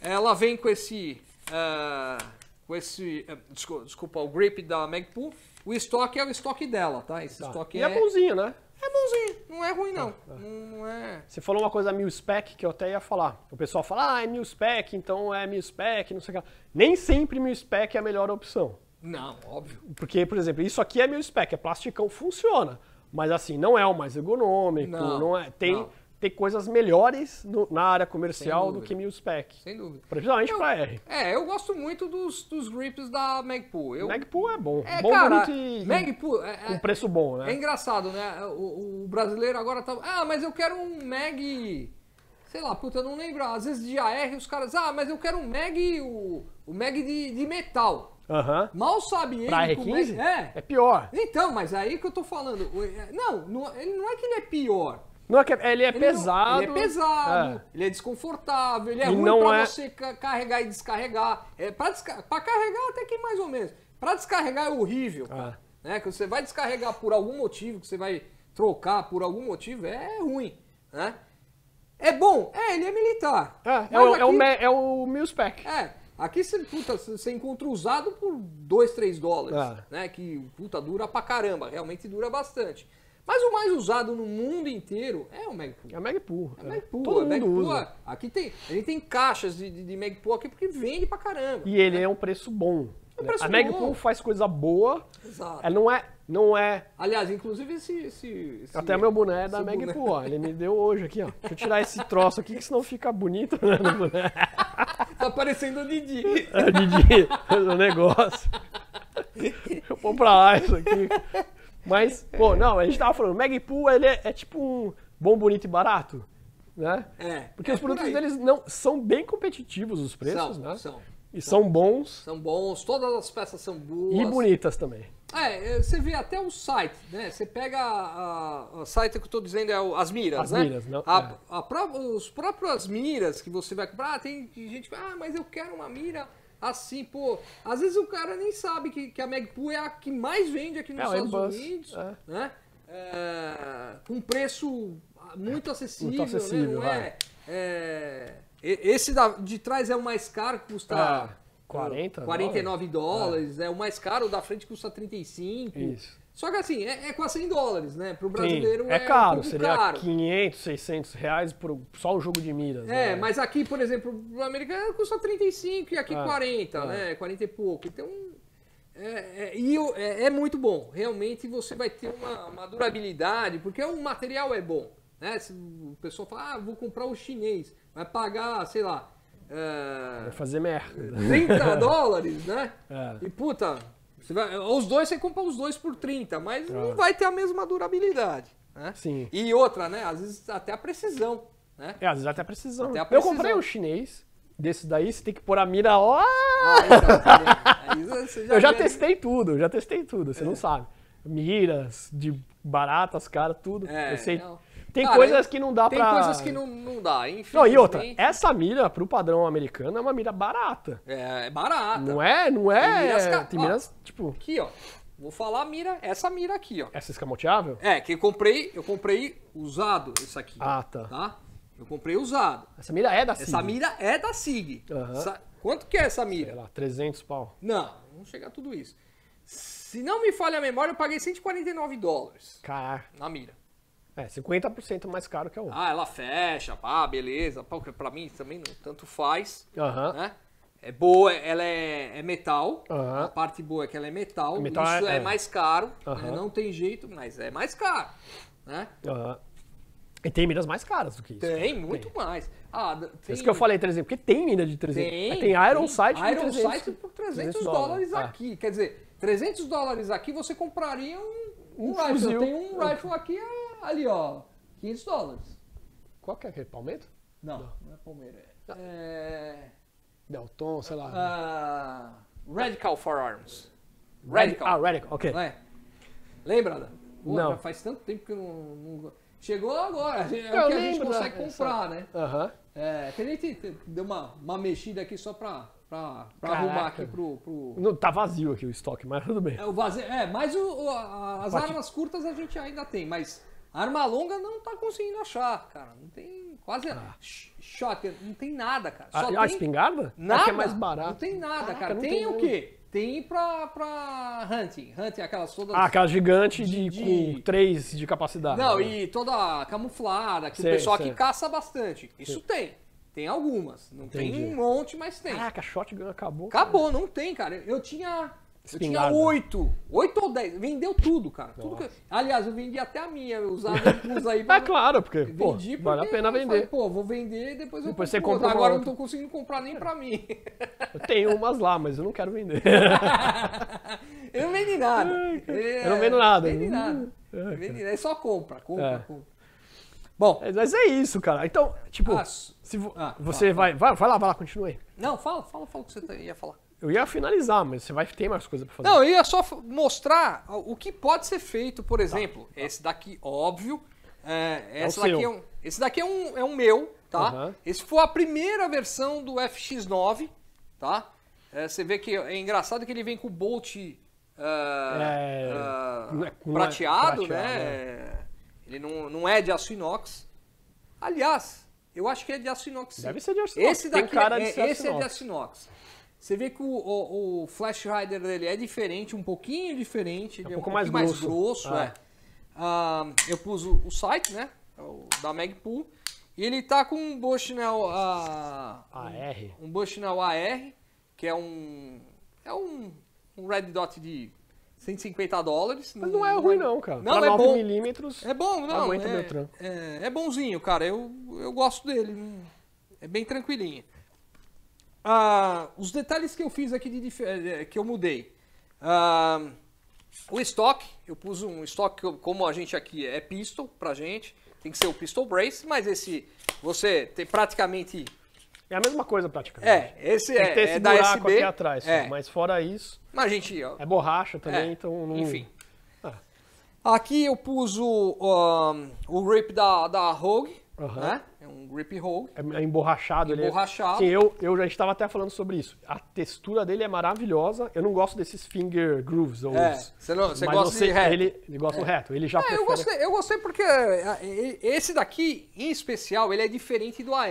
Ela vem com esse. Uh, com esse uh, desculpa, desculpa, o grip da Magpul. O estoque é o estoque dela, tá? Esse tá. estoque e é. E a bonzinho, né? é bonzinho, não é ruim não. Ah, ah. não, é... Você falou uma coisa mil spec que eu até ia falar. O pessoal fala, ah, é mil spec, então é mil spec, não sei o que. Nem sempre mil spec é a melhor opção. Não, óbvio. Porque, por exemplo, isso aqui é mil spec, é plasticão, funciona. Mas assim, não é o mais ergonômico, não, não é. Tem, não tem coisas melhores no, na área comercial do que mil spec. Sem dúvida. Principalmente para R. É, eu gosto muito dos, dos grips da Magpul. Eu, Magpul é bom. É, bom cara, muito e, Magpul, é, um é, preço bom, né? É engraçado, né? O, o, brasileiro agora tá... Ah, mas eu quero um Mag... Sei lá, puta, eu não lembro. Às vezes de AR os caras... Ah, mas eu quero um Mag... O, o Mag de, de metal. Uhum. Mal sabe ele. Pra é R15? É. é. pior. Então, mas é aí que eu tô falando. Não, não, ele não é que ele é pior. É é, é não, ele é ele pesado. Não, ele é pesado, é. ele é desconfortável, ele é e ruim não pra é... você carregar e descarregar. É, pra, desca... pra carregar até que mais ou menos. Pra descarregar é horrível, cara. Né? Que você vai descarregar por algum motivo, que você vai trocar por algum motivo, é ruim. Né? É bom? É, ele é militar. É, é o, aqui... é o, me... é o Milspec. É, Aqui você, puta, você encontra usado por 2, 3 dólares, né? Que puta, dura pra caramba, realmente dura bastante. Mas o mais usado no mundo inteiro é o Magpul. É o Magpul. É o Magpul. É. Todo mundo Magpul, usa. Aqui tem, ele tem caixas de, de, de Magpul aqui porque vende pra caramba. E ele né? é um preço bom. É um né? preço a bom. Magpul faz coisa boa. Exato. Ela não é não é. Aliás, inclusive esse. esse, esse Até meu boné é da Meg ó. Ele me deu hoje aqui, ó. Deixa eu tirar esse troço aqui, que senão fica bonito, né? No boné. tá parecendo o Didi. É, o Didi, o negócio. Eu vou pra lá isso aqui. Mas, pô, é. não, a gente tava falando, o Magpul ele é, é, tipo um bom, bonito e barato, né? É. é Porque é os produtos por deles não são bem competitivos os preços, são, né? São. E são, bons. São bons, todas as peças são boas. E bonitas também. É, é você vê até o site, né? Você pega o site que eu estou dizendo é o, as miras, as né? Miras, não, a, é. os próprios miras que você vai comprar, ah, tem gente que ah, mas eu quero uma mira assim, pô, às vezes o cara nem sabe que, que a Magpul é a que mais vende aqui nos é, Estados Unidos, é. né? É, com preço muito acessível, muito acessível né? Não é, é esse da, de trás é o mais caro, que custa ah, 40, 49 dólares, é. o mais caro, o da frente custa 35. Isso. Só que assim, é, é quase 100 dólares, né? Para o brasileiro Sim, é, é caro, um seria caro. 500, 600 reais por só o jogo de miras. É, né? mas aqui, por exemplo, o americano custa 35 e aqui é, 40, é. né? 40 e pouco. Então, é, é, é, é, muito bom. Realmente você vai ter uma, uma durabilidade, porque o material é bom. Né? Se o pessoal fala, ah, vou comprar o chinês, vai pagar, sei lá. Eh, vai fazer merda. 30 dólares, né? É. E puta você vai, eh, os dois, você compra os dois por 30, mas não ah. vai ter a mesma durabilidade. Né? Sim. E outra, né? Às vezes até a precisão. Né? É, às vezes até a precisão. Até a precisão. Eu comprei um chinês desse daí, você tem que pôr a mira. Ó! Ah, já então, tá eu já testei tudo, já testei tudo, você é. não sabe. Miras, de baratas, cara, tudo. É, eu sei. Não tem Cara, coisas que não dá tem pra. Tem coisas que não, não dá, enfim. Não, e outra, essa mira, pro padrão americano, é uma mira barata. É, é barata. Não é, não é. Tem miras, ca... tem miras tipo. Aqui, ó. Vou falar a mira, essa mira aqui, ó. Essa escamoteável? É, que eu comprei, eu comprei usado isso aqui. Ah, tá. tá? Eu comprei usado. Essa mira é, é da SIG? Essa mira é da SIG. Uhum. Essa... Quanto que é essa mira? Sei lá, 300 pau. Não, não chega a tudo isso. Se não me falha a memória, eu paguei 149 dólares. Caraca. Na mira. É, 50% mais caro que a outra. Ah, ela fecha, pá, beleza. pra mim também não, tanto faz. Uhum. Né? É boa, ela é, é metal. Uhum. A parte boa é que ela é metal. É metal isso é, é, é. mais caro. Uhum. Né? Não tem jeito, mas é mais caro. Né? E tem minas mais caras do que isso. Né? Tem, cara. muito tem. mais. Ah, tem... Isso que eu falei, 300, porque tem mina de 300. Tem, tem Iron Sight Iron Sight por 300, 300 dólares, dólares é. aqui. Quer dizer, 300 dólares aqui você compraria um, um, um rifle. Fuzil. Tem um rifle aqui, é ali, ó, 500 dólares. Qual que é aquele? Palmeiras? Não, não, não, é Palmeiras. Ah. É... Delton, sei lá. Uh, Radical Firearms. Radical. Ah, Radical, ok. É. Lembra? não. Faz tanto tempo que eu não... não... Chegou agora, é eu o que a gente consegue comprar, né? Aham. Uhum. a gente deu uma, uma mexida aqui só pra pra, pra arrumar aqui pro. pro... Não, tá vazio aqui o estoque, mas tudo bem. É, o vazio, é mas o, o as armas curtas a gente ainda tem, mas Arma longa não tá conseguindo achar, cara. Não tem quase ah. nada. Ah. não tem nada, cara. Só a, ah, tem... a ah, espingarda? É é nada. É, é mais barato. Não tem nada, Caraca, cara. Tem, tem, o quê? Tem pra, pra hunting. Hunting, é aquelas todas. Ah, aquela gigante de, de... com 3 de capacidade. Não, né? e toda camuflada, que sei, o pessoal sei. aqui caça bastante. Isso sei. tem. Tem algumas. Não Entendi. tem um monte, mas tem. Caraca, shotgun acabou. Acabou, cara. não tem, cara. Eu tinha Espingarda. Eu tinha oito. Oito ou dez. Vendeu tudo, cara. Tudo que Aliás, eu vendi até a minha usava usada aí. Pra... é claro, porque, vendi porque vale a pena vender. Falei, pô, vou vender e depois eu depois compro. Você compra Agora eu não tô conseguindo comprar nem pra mim. Eu tenho umas lá, mas eu não quero vender. eu não vendo nada. É, eu não vendo nada. Vende hum, nada. É, nada. É só compra, compra, é. compra. Bom. mas é isso, cara. Então, tipo, ah, se vo... ah, você vai, vai. Vai lá, vai lá, continue. Não, fala, fala, fala o que você tá- ia falar. Eu ia finalizar, mas você vai ter mais coisa para fazer. Não, eu ia só mostrar o que pode ser feito, por exemplo. Tá, tá. Esse daqui, óbvio. É, é esse, daqui é um, esse daqui é um, é um meu, tá? Uhum. Esse foi a primeira versão do FX9, tá? É, você vê que é engraçado que ele vem com o Bolt uh, uh, prateado, prateado, né? Ele não, não é de aço inox. Aliás, eu acho que é de aço inox. Deve ser de aço inox. Esse daqui Tem cara de é, esse é de aço inox. Você vê que o, o, o, Flash Rider dele é diferente, um pouquinho diferente. É um, é um pouco mais grosso. Mais grosso ah. é. Ah, eu pus o, o, site, né? da Magpul. E ele tá com um Bushnell uh, ah, AR. Um, um Bushnell AR, que é um. É um, um red dot de 150 dólares. Mas não é ruim é não, cara. Não, pra tá é 9 bom. milímetros. É bom, não. é, meu tranco. É, é bonzinho, cara. Eu, eu gosto dele. É bem tranquilinho ah, os detalhes que eu fiz aqui, de, eh, que eu mudei. Ah, o estoque, eu pus um estoque como a gente aqui é pistol pra gente, tem que ser o pistol brace, mas esse você tem praticamente é a mesma coisa praticamente. É, esse é, tem é esse é da SB. aqui atrás, é. mas fora isso. Mas a gente é borracha também, é, então não... enfim. Ah. Aqui eu pus o, um, ah, o da da Rogue, Uhum. Né? É um grip hold, É, é emborrachado é- emborrachado. Emborrachado. É... Sim, eu, eu já estava até falando sobre isso. A textura dele é maravilhosa. Eu não gosto desses finger grooves. Ou é, os... você, não, você gosta você, de reto. Ele, ele gosta é. reto. Ele é, já ah, prefere... eu, gostei, eu gostei porque esse daqui, em especial, ele é diferente do AR.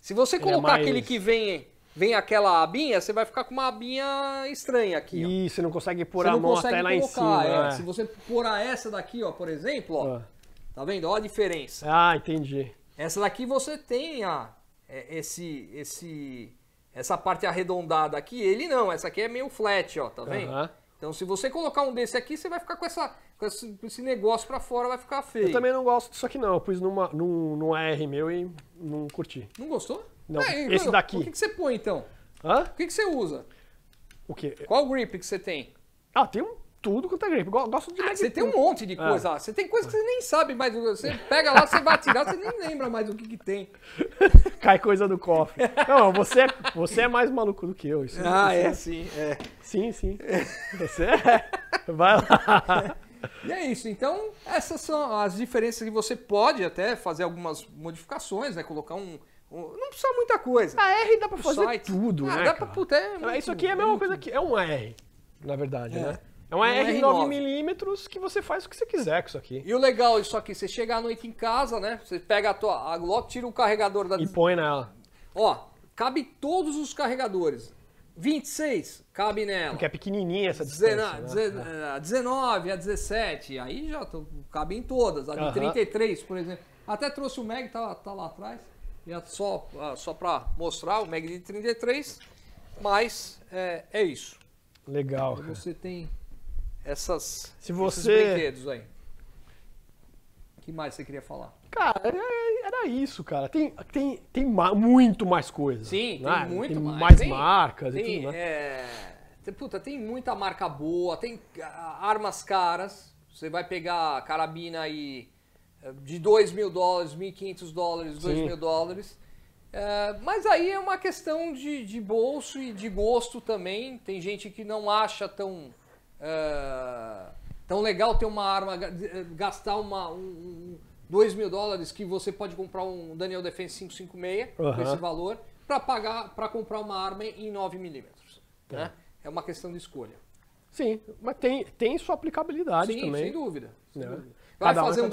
Se você colocar mais... aquele que vem vem aquela abinha, você vai ficar com uma abinha estranha aqui. Ih, E você não consegue pôr a mão até lá colocar, em cima. É. É. Se você pôr a essa daqui, ó, por exemplo, ó, ah. Tá vendo? Olha a diferença. Ah, entendi. Essa daqui você tem a, é, esse, esse, essa parte arredondada aqui. Ele não, essa aqui é meio flat, ó, tá vendo? Uhum. Então se você colocar um desse aqui, você vai ficar com, essa, com esse, negócio pra fora, vai ficar feio. Eu também não gosto disso aqui não, eu pus numa, num, num ar meu e não curti. Não gostou? Não, é, esse daqui. O que, que você põe então? Hã? O que, que você usa? O quê? Qual grip que você tem? Ah, tem um tudo quanto é gripe. Gosto de ah, Você tem um monte de é. coisa. lá. Você tem coisa que você nem sabe mais. Você pega lá, você vai tirar, você nem lembra mais o que, que tem. Cai coisa do cofre. Não, você é, você é mais maluco do que eu. Isso, é ah, é, sim. É. Sim, sim. É. Você é. Vai lá. E é isso. Então, essas são as diferenças que você pode até fazer algumas modificações, né? Colocar um. não precisa muita coisa. A ah, R dá pra fazer tudo, ah, né? Dá cara? pra, puder, é muito, isso aqui é a mesma coisa que. É um R, na verdade, é. né? É uma um R9mm que você faz o que você quiser com isso aqui. E o legal disso aqui, você chega à noite em casa, né? Você pega a tua a Glock, tira o carregador da... E põe nela. Ó, cabe todos os carregadores. 26 cabe nela. Porque é pequenininha essa distância. Dezen né? É. É, a 19, a 17, aí já cabem todas. A de uhum. 33, por exemplo. Até trouxe o Meg, tá, tá lá atrás. Só, ah, só para mostrar, o Meg de 33. Mas é, é isso. Legal. Então, você tem essas, Se você... esses brinquedos aí. O que mais você queria falar? Cara, é, era isso, cara. Tem, tem, tem muito mais coisas. Sim, né? tem muito tem mais. mais tem, marcas tem, e tudo, né? É... Puta, tem muita marca boa, tem ah, armas caras. Você vai pegar carabina aí eh, de 2 mil dólares, 1.500 dólares, 2 mil dólares. É, mas aí é uma questão de, de bolso e de gosto também. Tem gente que não acha tão então, legal ter uma arma, eh, gastar uma, um, 2 mil dólares que você pode comprar um Daniel Defense 556 uhum. com esse valor para pagar para comprar uma arma em 9 milímetros. É. Né? é uma questão de escolha. Sim, mas tem, tem sua aplicabilidade Sim, também. Sem dúvida. Sem é. dúvida. Vai cada fazer um, um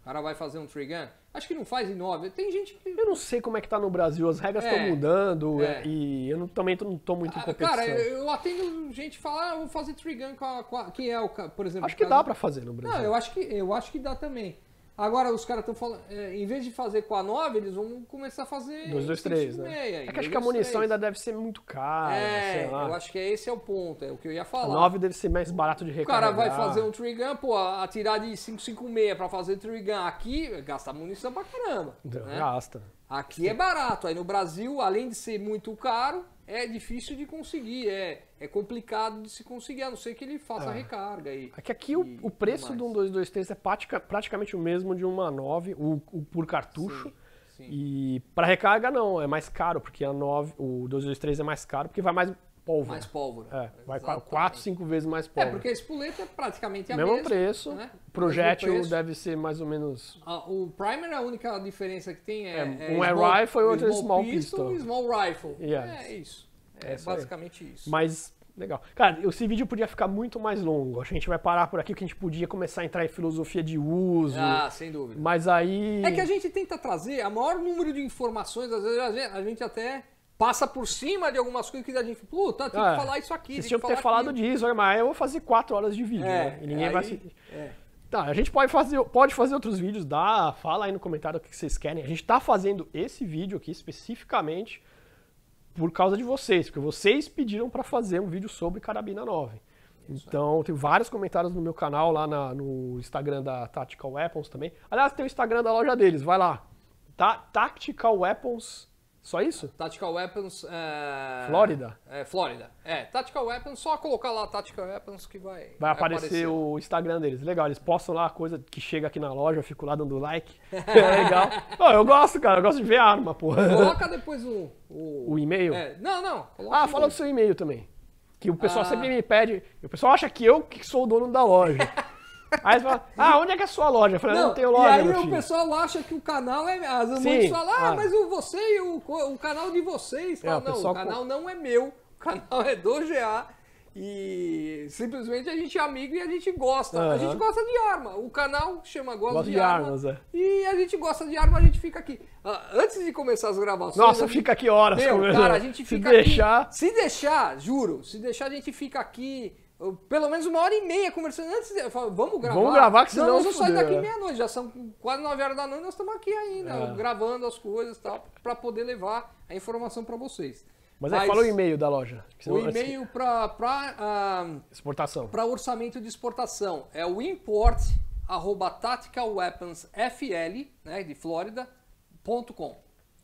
o cara vai fazer um tree gun. Acho que não faz em 9. Tem gente que... Eu não sei como é que tá no Brasil. As regras estão é, mudando é. é. e eu não, também não tô muito ah, em competição. Cara, eu, atendo gente falar, ah, vou fazer tree gun com com a, que é o... Por exemplo, acho que caso... dá para fazer no Brasil. Não, eu acho que, eu acho que dá também. Agora os caras estão falando, é, em vez de fazer com a 9, eles vão começar a fazer 2, 2, 3, né? Meia, é que acho que a munição 3. ainda deve ser muito cara, é, Eu acho que esse é o ponto, é o que eu ia falar. A 9 deve ser mais barato de recarregar. O cara vai fazer um trigun, pô, atirar de 556 pra fazer trigun aqui, gasta munição pra caramba, né? Gasta. Aqui é barato, aí no Brasil, além de ser muito caro, é difícil de conseguir, é, é complicado de se conseguir, a não ser que ele faça a é. recarga. E, é que aqui e, o, o, preço de um 223 é pratica, praticamente o mesmo de uma 9, o, o por cartucho. Sim, sim. E para recarga não, é mais caro, porque a 9, o 223 é mais caro, porque vai mais pólvora. Mais pólvora. É, vai Exatamente. quatro, cinco vezes mais é, pólvora. É, porque a espoleta é praticamente a mesmo mesma. preço. Né? Projétil preço. deve ser mais ou menos... Ah, o primer, a única diferença que tem é... é, é um é rifle e outro é small pistol. pistol. Small rifle. Yes. É isso. É, é basicamente aí. isso. Mas, legal. Cara, esse vídeo podia ficar muito mais longo. A gente vai parar por aqui, que a gente podia começar a entrar em filosofia de uso. Ah, sem dúvida. Mas aí... É que a gente tenta trazer a maior número de informações. Às vezes a gente até passa por cima de algumas coisas que a gente, puta, tem que é, falar isso aqui. Vocês tinham que ter falado aqui. disso, mas eu vou fazer quatro horas de vídeo, é, né? E ninguém vai assistir. É. Tá, a gente pode fazer, pode fazer outros vídeos, dá, fala aí no comentário o que vocês querem. A gente tá fazendo esse vídeo aqui especificamente por causa de vocês, porque vocês pediram para fazer um vídeo sobre carabina 9. então, tem vários comentários no meu canal, lá na, no Instagram da Tactical Weapons também. Aliás, tem o Instagram da loja deles, vai lá. Tá, Tactical Weapons só isso? Tactical Weapons. É... Flórida? É, Flórida. É, Tactical Weapons, só colocar lá Tactical Weapons que vai. Vai aparecer, aparecer, o Instagram deles. Legal, eles postam lá a coisa que chega aqui na loja, eu fico lá dando like. é legal. oh, eu gosto, cara, eu gosto de ver a arma, porra. Coloca depois o. O, o e-mail? É. Não, não. Ah, fala do seu e-mail também. Que o pessoal ah. sempre me pede. O pessoal acha que eu que sou o dono da loja. Aí eles falam, ah, onde é que é a sua loja? Eu falei, não, não tenho loja. E aí o pessoal acha que o canal é. As mães falam, ah, ah, mas o você e o, o canal de vocês. Fala, é, não, o, canal não é meu, o canal é do GA. E simplesmente a gente é amigo e a gente gosta. Uhum. A gente gosta de arma. O canal chama Gosta, gosta de, de arma, Armas. É. E a gente gosta de arma, a gente fica aqui. Ah, antes de começar as gravações. Nossa, gente... fica aqui horas. Meu, cara, a gente fica se aqui. Deixar... Se deixar, juro, se deixar, a gente fica aqui pelo menos uma hora e meia conversando antes. Eu falo, vamos gravar. Vamos gravar, que senão. Não, nós vamos sair daqui né? meia-noite. Já são quase nove horas da noite, nós estamos aqui ainda, é. gravando as coisas e tal, para poder levar a informação para vocês. Mas, é Mas aí fala o e-mail da loja. O assim e-mail para. Ah, exportação. Para orçamento de exportação. É o import arroba né, de Flórida, ponto com.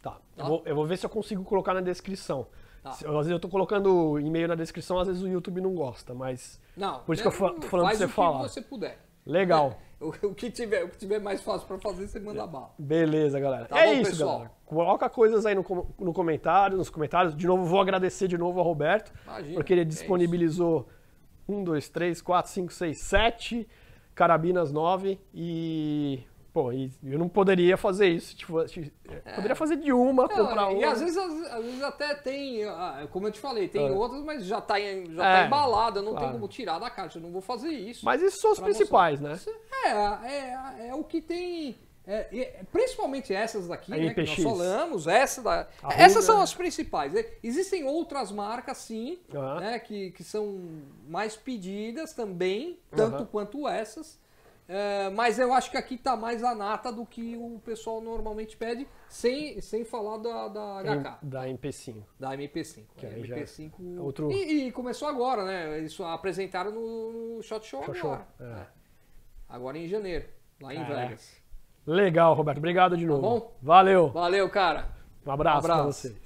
Tá. tá? Eu, vou, eu vou ver se eu consigo colocar na descrição. Tá. Às vezes eu tô colocando e-mail na descrição, às vezes o YouTube não gosta, mas. Não, por isso que eu né, tô falando pra você falar. Faz o que você puder. Legal. É, o, o, que tiver, o que tiver mais fácil para fazer, você manda é. bala. Beleza, galera. Tá é bom, isso, pessoal? galera. Coloca coisas aí no, no comentário, nos comentários. De novo, vou agradecer de novo ao Roberto, Imagina, porque ele é disponibilizou é dois, três, quatro, cinco, seis, sete carabinas nove e Pô, e eu não poderia fazer isso. Tipo, é. poderia fazer de uma, comprar uma. E às vezes, às, às, vezes até tem, ah, como eu te falei, tem é. outras, mas já tá, em, já tá é, tá embalada, não claro. tem como tirar da caixa, não vou fazer isso. Mas esses são os principais, mostrar. né? É, é, é, é, o que tem. É, principalmente essas daqui, né, que nós falamos, essa da, essas são as principais. Existem outras marcas, sim, uhum. né, que, que são mais pedidas também, tanto uhum. quanto essas. É, mas eu acho que aqui tá mais a nata do que o pessoal normalmente pede, sem, sem falar da, da HK. Da MP5. Da MP5. É, que é, MP5. outro... E, e, começou agora, né? Eles apresentaram no, no Shot Show Shot agora. Show. É. é. Agora em janeiro, lá em é. Vegas. Legal, Roberto. Obrigado de tá novo. Tá bom? Valeu. Valeu, cara. Um abraço, um abraço. pra vocês.